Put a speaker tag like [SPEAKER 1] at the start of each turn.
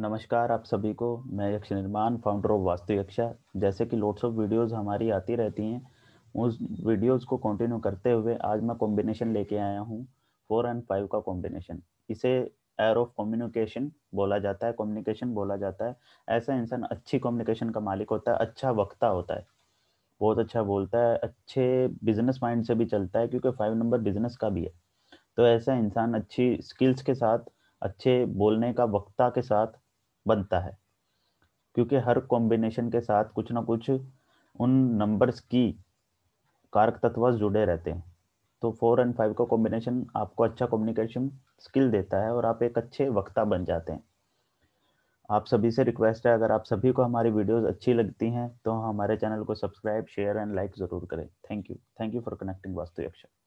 [SPEAKER 1] नमस्कार आप सभी को मैं यक्ष निर्माण फाउंडर ऑफ वास्तु यक्षा जैसे कि लोट्स ऑफ वीडियोस हमारी आती रहती हैं उस वीडियोस को कंटिन्यू करते हुए आज मैं कॉम्बिनेशन लेके आया हूँ फोर एंड फाइव का कॉम्बिनेशन इसे एयर ऑफ कम्युनिकेशन बोला जाता है कम्युनिकेशन बोला जाता है ऐसा इंसान अच्छी कम्युनिकेशन का मालिक होता है अच्छा वक्ता होता है बहुत अच्छा बोलता है अच्छे बिजनेस माइंड से भी चलता है क्योंकि फाइव नंबर बिजनेस का भी है तो ऐसा इंसान अच्छी स्किल्स के साथ अच्छे बोलने का वक्ता के साथ बनता है क्योंकि हर कॉम्बिनेशन के साथ कुछ ना कुछ उन नंबर्स की कारक तत्व जुड़े रहते हैं तो फोर एंड फाइव का कॉम्बिनेशन आपको अच्छा कम्युनिकेशन स्किल देता है और आप एक अच्छे वक्ता बन जाते हैं आप सभी से रिक्वेस्ट है अगर आप सभी को हमारी वीडियोस अच्छी लगती हैं तो हमारे चैनल को सब्सक्राइब शेयर एंड लाइक ज़रूर करें thank you thank you for connecting Vastu अक्षर